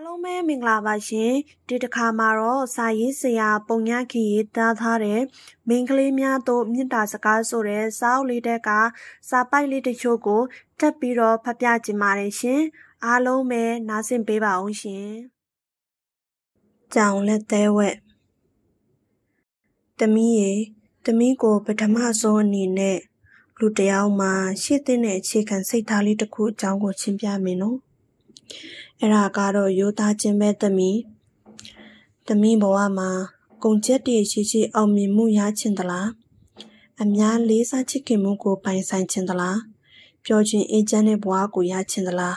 အားလုံးပဲမင်္ဂလာပါရှင်ဒီတစ်ခါမှာတော့စာရေးဆရာ ပုံညခင်ရေးသားထားတဲ့မင်းကလေးများတို့မြင့်တာစကားဆိုတဲ့စာအုပ်လေးတက်ကစာပိုက်လေးတချို့ကိုတက်ပြီးတော့ဖတ်ပြကြင်ပါတယ်ရှင်အားလုံးပဲနားဆင်ပေးပါအောင်ရှင်ကြောင်လက်သေးဝက်တမီးရေတမီးကိုပထမဆုံးအနေနဲ့လူတယောက်မှာရှေ့တဲ့အခြေခံစိတ်ထားလေးတစ်ခုအကြောင်းကိုရှင်းပြမယ်နော်အဲ့ဒါကတော့ရိုးသားခြင်းပဲသမီးသမီးဘဝမှာကုန်ချက်တွေရှိရှိအောင်မြင်မှုရချင်သလားအများလေးစားချစ်ခင်မှုကိုပိုင်ဆိုင်ချင်သလားပျော်ချင်အေးချမ်းတဲ့ဘဝကိုရချင်သလား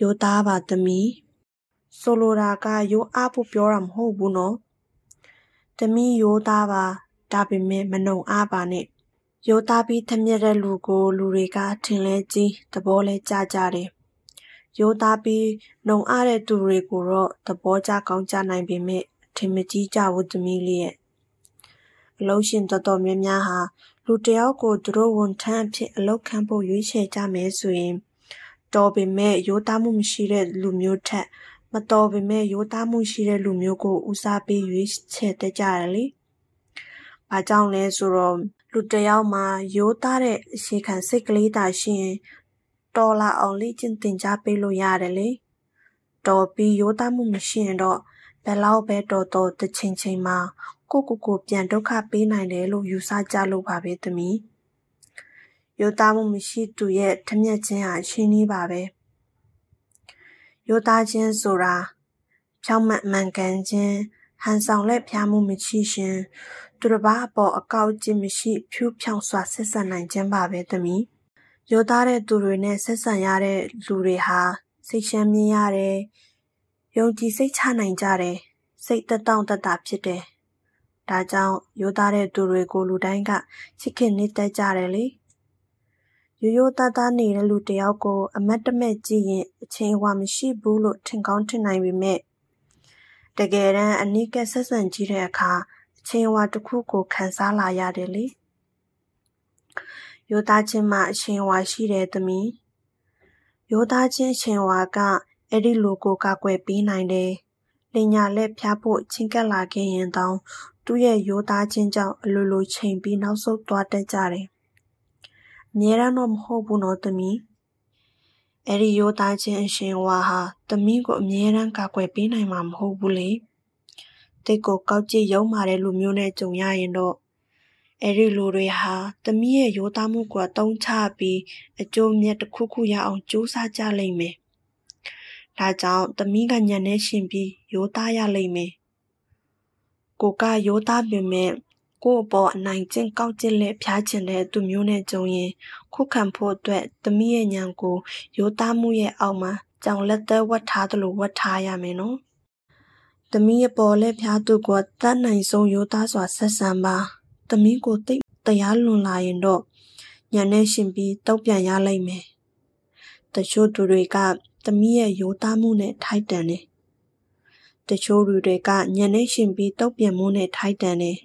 ရိုးသားပါသမီးဆိုလိုတာကရိုးအားဖို့ပြောတာမဟုတ်ဘူးနော်သမီးရိုးသားပါဒါပေမဲ့မနှုံအားပါနဲ့ရိုးသားပြီးထမြက်တဲ့လူကိုလူတွေကထင်လဲကြီးသဘောလဲကြကြတယ်ရိုးသားပြီးနှုံအားတဲ့သူတွေကိုတော့သဘောကျကောင်းကြနိုင်ပေမဲ့ထင်မကြီးကြဘူးသမီးလေးရဲ့အလုံးရှင်တော်တော်များများဟာလူတယောက်ကိုသူတို့ဝန်ထမ်းအဖြစ်အလုပ်ခံဖို့ရွေးချယ်ကြမယ်ဆိုရင်တော်ပေမဲ့ရိုးသားမှုမရှိတဲ့လူမျိုးထက် မတော်ပေမဲ့ရိုးသားမှုရှိတဲ့လူမျိုးကိုဦးစားပေးရွေးချယ်တတ်ကြတယ်လေ။ဘာကြောင့်လဲဆိုတော့လူတယောက်မှာရိုးသားတဲ့အရှိခံစိတ်ကလေးသာရှိရင်တော်လာအောင်လေ့ကျင့်သင်ကြားပေးလို့ရတယ်လေတော်ပြီးရိုးသားမှုမရှိရင်တော့ဘယ်လောက်ပဲတော်တော်တချင်ချင်းမှာကိုကိုကိုပြန်ဒုက္ခပေးနိုင်တယ်လို့ယူဆကြလို့ပါပဲသမီးရိုးသားမှုမရှိသူရဲ့ထမျက်ချင်းဟာရှင်းနေပါပဲရိုးသားခြင်းဆိုတာဖြောင့်မတ်မှန်ကန်ခြင်းဟန်ဆောင်လက်ဖျားမှုမရှိရှင်သူတစ်ပါးအပေါ်အကောက်ကျင့်မရှိဖြူးဖြောင်စွာဆက်ဆံနိုင်ခြင်းပါပဲသမီးရိုသားတဲ့သူတွေနဲ့ဆက်ဆံရတဲ့လူတွေဟာစိတ်ချမ်းမြေ့ရတယ်။ယုံကြည်စိတ်ချနိုင်ကြတယ်။စိတ်သက်တောင့်သက်သာဖြစ်တယ်။ဒါကြောင့်ရိုသားတဲ့သူတွေကိုလူတိုင်းကချစ်ခင်နှစ်သက်ကြတယ်လေ။ရိုးရိုးသားသားနေတဲ့လူတယောက်ကို အမတ်တမဲ့ကြည့်ရင်အချိန်အဝမရှိဘူးလို့ထင်ကောင်းထင်နိုင်ပေမဲ့တကယ်တမ်းအနိကဆက်ဆံကြည့်တဲ့အခါအချိန်အဝတစ်ခုကိုခံစားလာရတယ်လေ။ရိုသားချင်းမှအရှင်ဝါရှိတယ်သမီးရိုသားချင်းရှင်ဝါကအဲ့ဒီလူကိုကာကွယ်ပေးနိုင်တယ်လင်ညာလက်ဖျားဖို့ချင်းကပ်လာခဲ့ရင်တောင်သူ့ရဲ့ရိုးသားခြင်းကြောင့်အလိုလိုချိန်ပြီးနောက်ဆုတ်သွားတတ်ကြတယ်အများရန်တော့မဟုတ်ဘူးနော်သမီးအဲ့ဒီရိုးသားခြင်းအရှင်ဝါဟာသမီးကိုအများရန်ကာကွယ်ပေးနိုင်မှာမဟုတ်ဘူးလေတိတ်ကိုကောက်ကြည့်ရုံမာတဲ့လူမျိုးနဲ့ကြုံရရင်တော့အဲဒီလူတွေဟာသမီးရဲ့ရိုးသားမှုကိုတုံးချပြီးအကျိုးမြတ်တစ်ခုခုရအောင်ကြိုးစားကြလိမ့်မယ်။ဒါကြောင့်သမီးကညံနေရှင်ပြီးရိုးသားရလိမ့်မယ်။ကိုကရိုးသားပေမဲ့ကိုအပေါ်အနိုင်ကျင့်ကောက်ကျင့်လက်ဖျားချင်တဲ့သူမျိုးနဲ့ကြုံရင်ခုခံဖို့အတွက်သမီးရဲ့ညံကို ရိုးသားမှုရဲ့အောက်မှာကြောင်လက်သက်ဝတ်ထားသလိုဝတ်ထားရမယ်နော်။သမီးအပေါ်လက်ဖျားသူကိုတတ်နိုင်ဆုံးရိုးသားစွာဆက်ဆံပါ။သမီးကိုတိတ်တရားလွန်လာရင်တော့ညာနဲ့ရှင်ပြီးတောက်ပြန်ရလိမ့်မယ်။တချို့သူတွေကသမီးရဲ့ရိုးသားမှုနဲ့ထိုက်တန်တယ်။တချို့လူတွေကညာနဲ့ရှင်ပြီးတောက်ပြန်မှုနဲ့ထိုက်တန်တယ်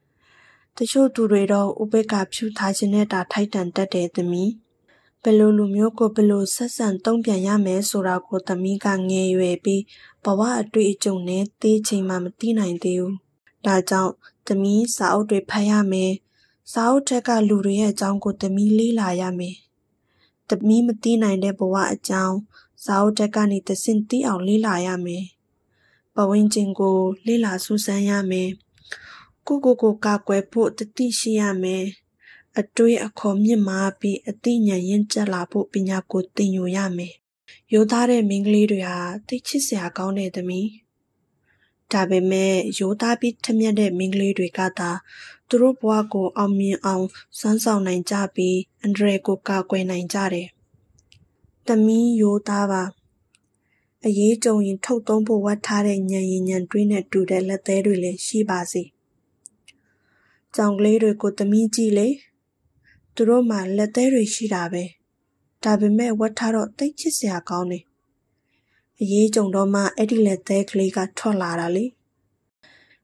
။တချို့သူတွေတော့ဥပေက္ခဖြူထားခြင်းနဲ့တာထိုက်တန်တတ်တယ်သမီး။ဘယ်လိုလူမျိုးကိုဘယ်လိုဆက်ဆံတုံ့ပြန်ရမယ်ဆိုတာကိုသမီးကငယ်ရွယ်ပြီးဘဝအတွေ့အကြုံနဲ့သိချိန်မှမသိနိုင်သေးဘူး။ဒါကြောင့်သမီးစာအုပ်တွေဖတ်ရမယ်။စာအုပ်ထက်ကလူတွေရဲ့အကြောင်းကိုသမီးလေ့လာရမယ်။သမီးမသိနိုင်တဲ့ဘဝအကြောင်းစာအုပ်ထက်ကနေသစင်သိအောင်လေ့လာရမယ်။ပဝင်းကျင်ကို လေ့လာစူးစမ်းရမယ်။ကိုကိုကိုကာကွယ်ဖို့တတိရှိရမယ်။အတွေးအခေါ်မြင့်မားပြီးအသိဉာဏ်ရင့်ကျက်လာဖို့ပညာကိုသင်ယူရမယ်။ရိုးသားတဲ့မိန်းကလေးတွေဟာသိချစ်စရာကောင်းတဲ့သမီး။ဒါပေမဲ့ရိုးသားပြီးထမြက်တဲ့မိန်းကလေးတွေကသာသူတို့ဘဝကိုအောင်မြင်အောင်စမ်းဆောင်နိုင်ကြပြီးအန်ဒရယ်ကိုကာကွယ်နိုင်ကြတယ်။တမီးရိုးသားပါအရေးကြုံရင်ထုတ်သုံးဖို့ဝတ်ထားတဲ့ညံရင်ညံတွင်းနဲ့တူတဲ့လက်သေးတွေလည်းရှိပါစေ။ကြောင်ကလေးတွေကိုတမီးကြည့်လေ။သူတို့မှလက်သေးတွေရှိတာပဲ။ဒါပေမဲ့ဝတ်ထားတော့တိတ်ချစ်စရာကောင်းတယ်အရေးကြုံတော့မှအဲ့ဒီလက်သေးကလေးကထွက်လာတာလေ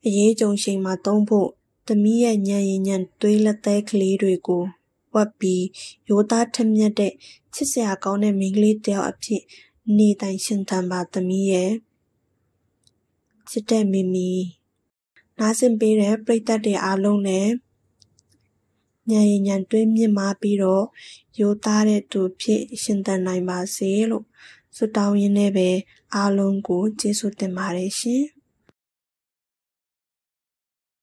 အရေးကြုံချိန်မှာသုံးဖို့သမီးရဲ့ညံရင်ညံသွေးလက်သေးကလေးတွေကိုဝတ်ပြီးရိုးသားထမြက်တဲ့ချစ်စရာကောင်းတဲ့မိန်းကလေးတယောက်အဖြစ်နေတိုင်ရှင်သန်ပါသမီးရဲ့ချစ်တဲ့မိမီနားဆင်ပေးတဲ့ပြိတ္တတွေအားလုံးနဲ့ညံရင်ညံတွင်းမြင့်မာပြီးတော့ရိုးသားတဲ့သူဖြစ် ရှင်သန်နိုင်ပါစေလို့ဆုတောင်းရင်းနဲ့ပဲအားလုံးကိုကျေးဇူးတင်ပါတယ်ရှင်